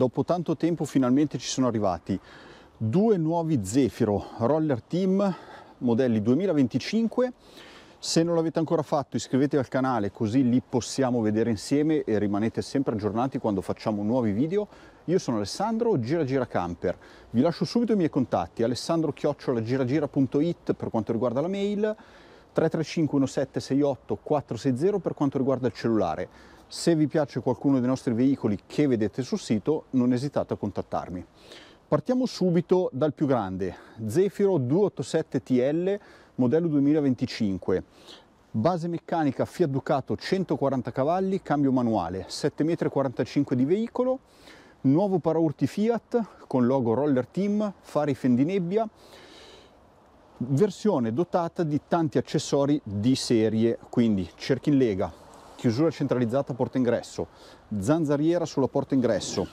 dopo tanto tempo finalmente ci sono arrivati due nuovi Zefiro Roller Team modelli 2025 se non l'avete ancora fatto iscrivetevi al canale così li possiamo vedere insieme e rimanete sempre aggiornati quando facciamo nuovi video. Io sono Alessandro, Gira Gira Camper. Vi lascio subito i miei contatti, alessandrochiocciolagiragira.it per quanto riguarda la mail, 335 1768 460 per quanto riguarda il cellulare. Se vi piace qualcuno dei nostri veicoli che vedete sul sito, non esitate a contattarmi. Partiamo subito dal più grande, Zefiro 287 TL, modello 2025. Base meccanica Fiat Ducato 140 cavalli, cambio manuale, 7,45 m di veicolo, nuovo paraurti Fiat con logo Roller Team, fari fendinebbia, versione dotata di tanti accessori di serie, quindi cerchi in lega, chiusura centralizzata porta ingresso, zanzariera sulla porta ingresso,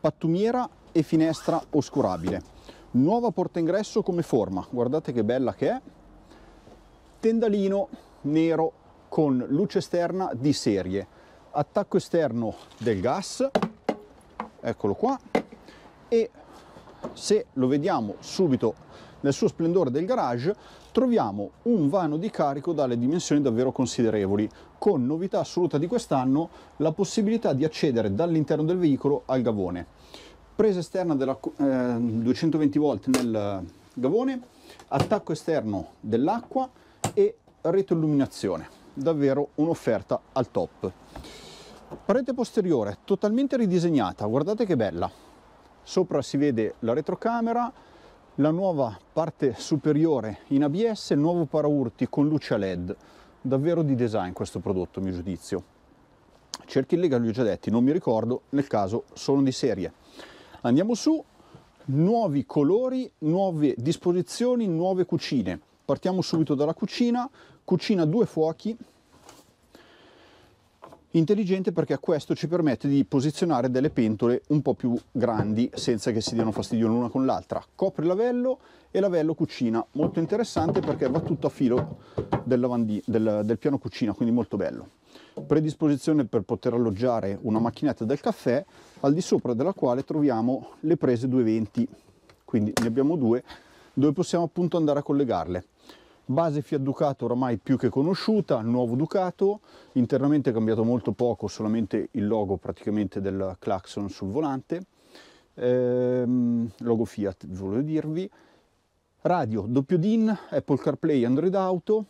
pattumiera e finestra oscurabile. Nuova porta ingresso come forma, guardate che bella che è, tendalino nero con luce esterna di serie, attacco esterno del gas, eccolo qua, e se lo vediamo subito nel suo splendore del garage troviamo un vano di carico dalle dimensioni davvero considerevoli, con novità assoluta di quest'anno la possibilità di accedere dall'interno del veicolo al gavone. Presa esterna della eh, 220 volt nel gavone, attacco esterno dell'acqua e illuminazione. Davvero un'offerta al top. Parete posteriore totalmente ridisegnata, guardate che bella. Sopra si vede la retrocamera, la nuova parte superiore in ABS, il nuovo paraurti con luce a LED, davvero di design questo prodotto a mio giudizio. Cerchi il lega, li ho già detti, non mi ricordo, nel caso sono di serie. Andiamo su, nuovi colori, nuove disposizioni, nuove cucine. Partiamo subito dalla cucina, cucina due fuochi, Intelligente perché questo ci permette di posizionare delle pentole un po' più grandi senza che si diano fastidio l'una con l'altra. Copre lavello e lavello cucina, molto interessante perché va tutto a filo del, del, del piano cucina, quindi molto bello. Predisposizione per poter alloggiare una macchinetta del caffè al di sopra della quale troviamo le prese 220, quindi ne abbiamo due dove possiamo appunto andare a collegarle. Base Fiat Ducato oramai più che conosciuta, nuovo Ducato, internamente è cambiato molto poco, solamente il logo praticamente del clacson sul volante, ehm, logo Fiat volevo dirvi, radio doppio DIN, Apple CarPlay, Android Auto,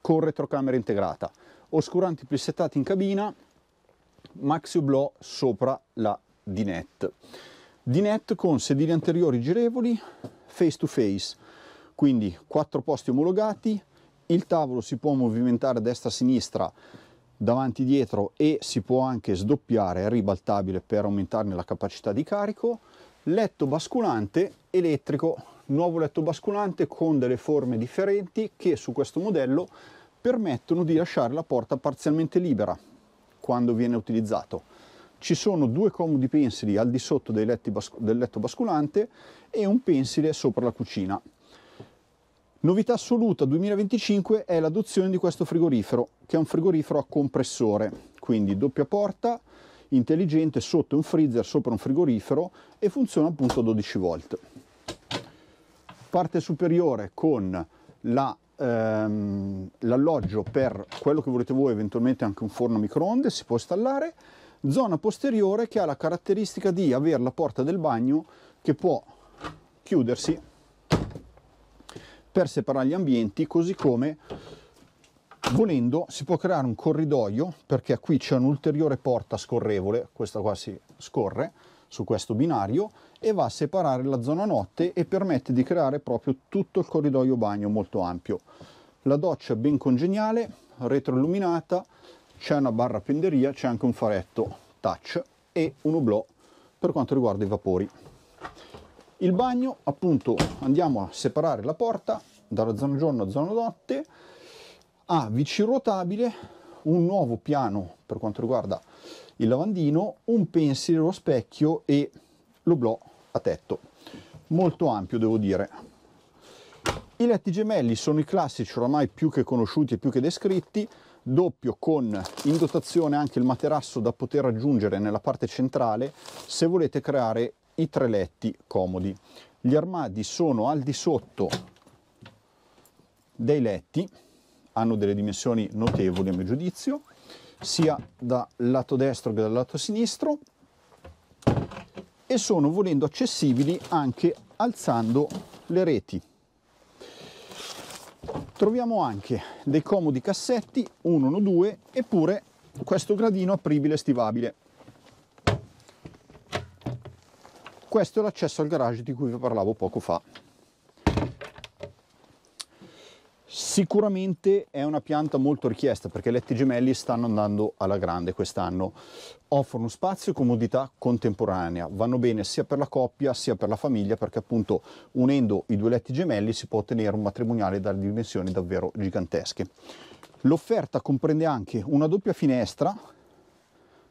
con retrocamera integrata, oscuranti presettati in cabina, Maxio Blow sopra la dinette. Dinette con sedili anteriori girevoli, face to face, quindi quattro posti omologati, il tavolo si può movimentare destra-sinistra, davanti-dietro e si può anche sdoppiare, è ribaltabile per aumentarne la capacità di carico. Letto basculante elettrico, nuovo letto basculante con delle forme differenti che su questo modello permettono di lasciare la porta parzialmente libera quando viene utilizzato. Ci sono due comodi pensili al di sotto letti, del letto basculante e un pensile sopra la cucina. Novità assoluta 2025 è l'adozione di questo frigorifero, che è un frigorifero a compressore, quindi doppia porta, intelligente, sotto un freezer, sopra un frigorifero e funziona appunto a 12 volt. Parte superiore con la ehm, l'alloggio per quello che volete voi, eventualmente anche un forno microonde, si può installare. Zona posteriore che ha la caratteristica di avere la porta del bagno che può chiudersi per separare gli ambienti, così come volendo si può creare un corridoio, perché qui c'è un'ulteriore porta scorrevole, questa qua si scorre su questo binario, e va a separare la zona notte e permette di creare proprio tutto il corridoio bagno molto ampio. La doccia ben congeniale, retroilluminata, c'è una barra penderia, c'è anche un faretto touch e un oblò per quanto riguarda i vapori. Il bagno, appunto, andiamo a separare la porta dalla zona giorno a zona notte, a ha vicirruotabile un nuovo piano per quanto riguarda il lavandino, un pensiero specchio e l'oblò a tetto. Molto ampio, devo dire. I letti gemelli sono i classici oramai più che conosciuti e più che descritti, doppio con in dotazione anche il materasso da poter aggiungere nella parte centrale se volete creare i tre letti comodi. Gli armadi sono al di sotto dei letti, hanno delle dimensioni notevoli a mio giudizio, sia dal lato destro che dal lato sinistro e sono volendo accessibili anche alzando le reti. Troviamo anche dei comodi cassetti 112 eppure questo gradino apribile e stivabile Questo è l'accesso al garage di cui vi parlavo poco fa. Sicuramente è una pianta molto richiesta perché i letti gemelli stanno andando alla grande quest'anno. Offrono spazio e comodità contemporanea, vanno bene sia per la coppia sia per la famiglia perché appunto unendo i due letti gemelli si può ottenere un matrimoniale dalle dimensioni davvero gigantesche. L'offerta comprende anche una doppia finestra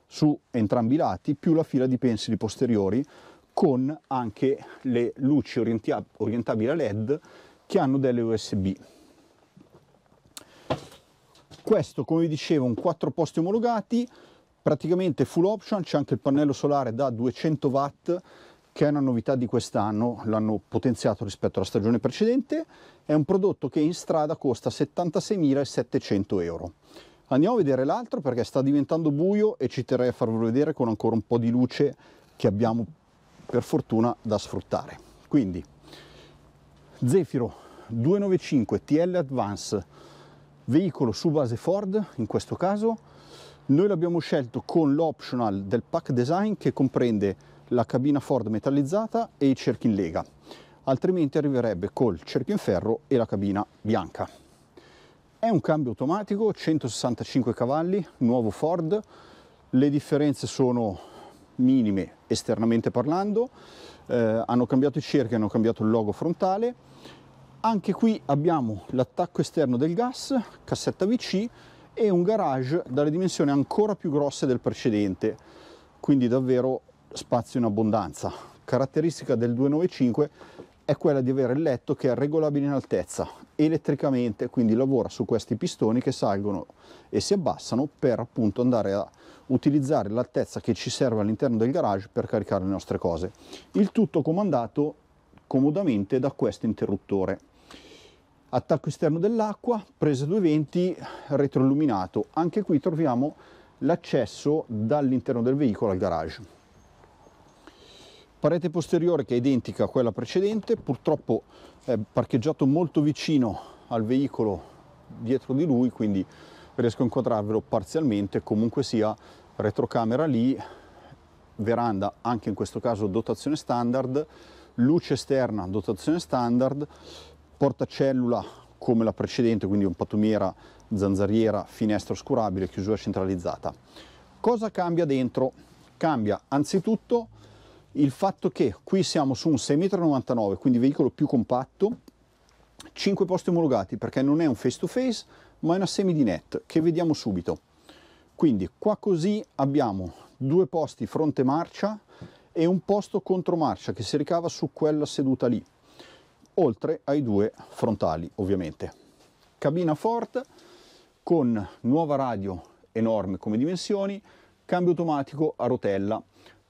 su entrambi i lati più la fila di pensili posteriori con anche le luci orientabili a LED che hanno delle USB. Questo, come vi dicevo, un quattro posti omologati, praticamente full option, c'è anche il pannello solare da 200 watt che è una novità di quest'anno, l'hanno potenziato rispetto alla stagione precedente, è un prodotto che in strada costa 76.700 euro. Andiamo a vedere l'altro perché sta diventando buio e ci terrei a farvelo vedere con ancora un po' di luce che abbiamo per fortuna da sfruttare. Quindi Zefiro 295 TL Advance, veicolo su base Ford in questo caso, noi l'abbiamo scelto con l'optional del pack design che comprende la cabina Ford metallizzata e i cerchi in lega, altrimenti arriverebbe col cerchio in ferro e la cabina bianca. È un cambio automatico, 165 cavalli, nuovo Ford, le differenze sono minime esternamente parlando, eh, hanno cambiato i cerchi, hanno cambiato il logo frontale. Anche qui abbiamo l'attacco esterno del gas, cassetta VC e un garage dalle dimensioni ancora più grosse del precedente, quindi davvero spazio in abbondanza. Caratteristica del 295 è quella di avere il letto che è regolabile in altezza elettricamente, quindi lavora su questi pistoni che salgono e si abbassano per appunto andare a utilizzare l'altezza che ci serve all'interno del garage per caricare le nostre cose. Il tutto comandato comodamente da questo interruttore. Attacco esterno dell'acqua, presa 220, retroilluminato. Anche qui troviamo l'accesso dall'interno del veicolo al garage parete posteriore che è identica a quella precedente, purtroppo è parcheggiato molto vicino al veicolo dietro di lui, quindi riesco a inquadrarvelo parzialmente, comunque sia retrocamera lì, veranda anche in questo caso dotazione standard, luce esterna dotazione standard, portacellula come la precedente, quindi un patumiera, zanzariera, finestra oscurabile, chiusura centralizzata. Cosa cambia dentro? Cambia anzitutto il fatto che qui siamo su un 6,99 m, quindi veicolo più compatto, 5 posti omologati perché non è un face to face, ma è una semi di net che vediamo subito. Quindi qua così abbiamo due posti fronte marcia e un posto contromarcia che si ricava su quella seduta lì, oltre ai due frontali ovviamente. Cabina Ford con nuova radio enorme come dimensioni, cambio automatico a rotella,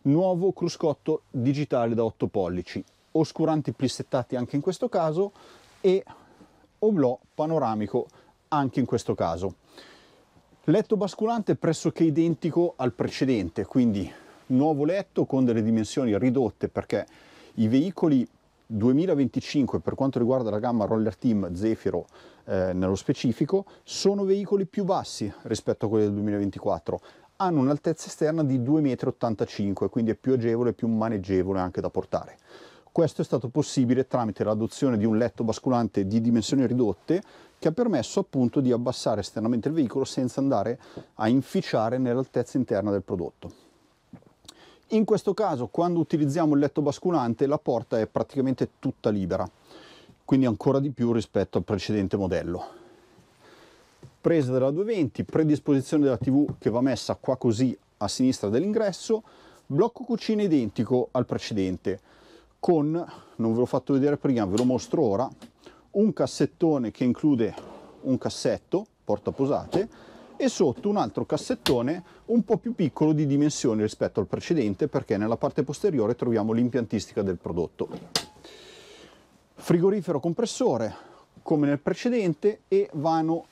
nuovo cruscotto digitale da 8 pollici, oscuranti plissettati anche in questo caso e oblò panoramico anche in questo caso. Letto basculante pressoché identico al precedente, quindi nuovo letto con delle dimensioni ridotte perché i veicoli 2025 per quanto riguarda la gamma Roller Team Zefiro eh, nello specifico sono veicoli più bassi rispetto a quelli del 2024 hanno un'altezza esterna di 2,85 m quindi è più agevole e più maneggevole anche da portare questo è stato possibile tramite l'adozione di un letto basculante di dimensioni ridotte che ha permesso appunto di abbassare esternamente il veicolo senza andare a inficiare nell'altezza interna del prodotto. In questo caso, quando utilizziamo il letto basculante, la porta è praticamente tutta libera, quindi ancora di più rispetto al precedente modello. Presa della 220, predisposizione della TV che va messa qua così a sinistra dell'ingresso, blocco cucina identico al precedente, con, non ve l'ho fatto vedere prima, ve lo mostro ora, un cassettone che include un cassetto, portaposate, e sotto un altro cassettone un po' più piccolo di dimensioni rispetto al precedente perché nella parte posteriore troviamo l'impiantistica del prodotto. Frigorifero compressore come nel precedente e vano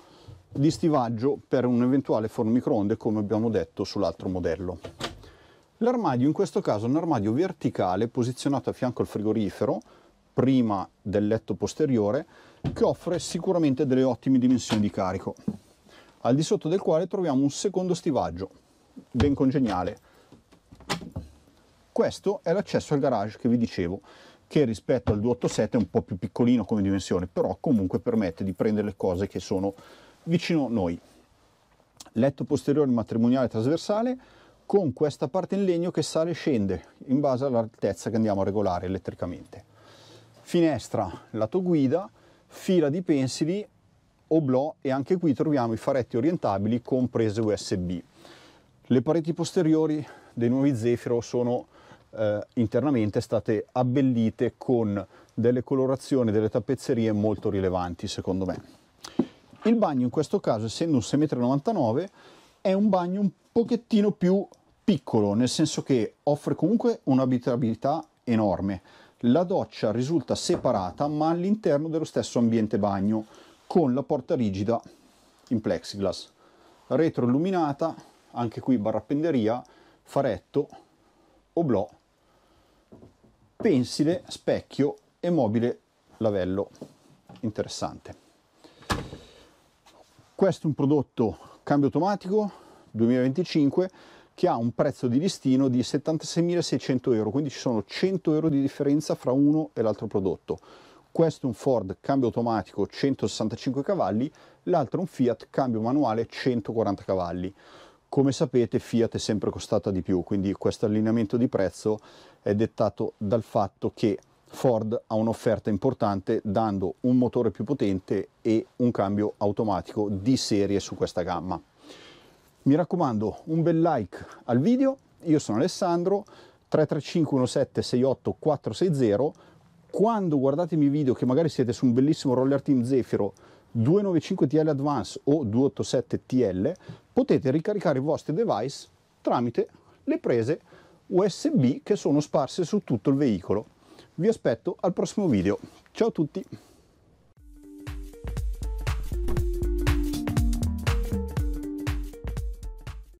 di stivaggio per un eventuale forno microonde come abbiamo detto sull'altro modello. L'armadio in questo caso è un armadio verticale posizionato a fianco al frigorifero, prima del letto posteriore, che offre sicuramente delle ottime dimensioni di carico, al di sotto del quale troviamo un secondo stivaggio, ben congeniale. Questo è l'accesso al garage che vi dicevo, che rispetto al 287 è un po' più piccolino come dimensione, però comunque permette di prendere le cose che sono vicino a noi. Letto posteriore matrimoniale trasversale, con questa parte in legno che sale e scende in base all'altezza che andiamo a regolare elettricamente. Finestra lato guida, fila di pensili, oblò e anche qui troviamo i faretti orientabili con prese USB. Le pareti posteriori dei nuovi Zefiro sono eh, internamente state abbellite con delle colorazioni, delle tappezzerie molto rilevanti secondo me. Il bagno in questo caso, essendo un 6,99 m, è un bagno un pochettino più piccolo, nel senso che offre comunque un'abitabilità enorme. La doccia risulta separata ma all'interno dello stesso ambiente bagno con la porta rigida in plexiglass. Retro illuminata, anche qui barrappenderia, faretto, oblò, pensile, specchio e mobile lavello. Interessante. Questo è un prodotto cambio automatico 2025 che ha un prezzo di listino di 76.600 euro, quindi ci sono 100 euro di differenza fra uno e l'altro prodotto. Questo è un Ford cambio automatico 165 cavalli, l'altro è un Fiat cambio manuale 140 cavalli. Come sapete Fiat è sempre costata di più, quindi questo allineamento di prezzo è dettato dal fatto che Ford ha un'offerta importante dando un motore più potente e un cambio automatico di serie su questa gamma. Mi raccomando un bel like al video, io sono Alessandro, 335 17 68 460, quando guardate i miei video che magari siete su un bellissimo roller team Zefiro 295 TL Advance o 287 TL, potete ricaricare i vostri device tramite le prese USB che sono sparse su tutto il veicolo. Vi aspetto al prossimo video. Ciao a tutti!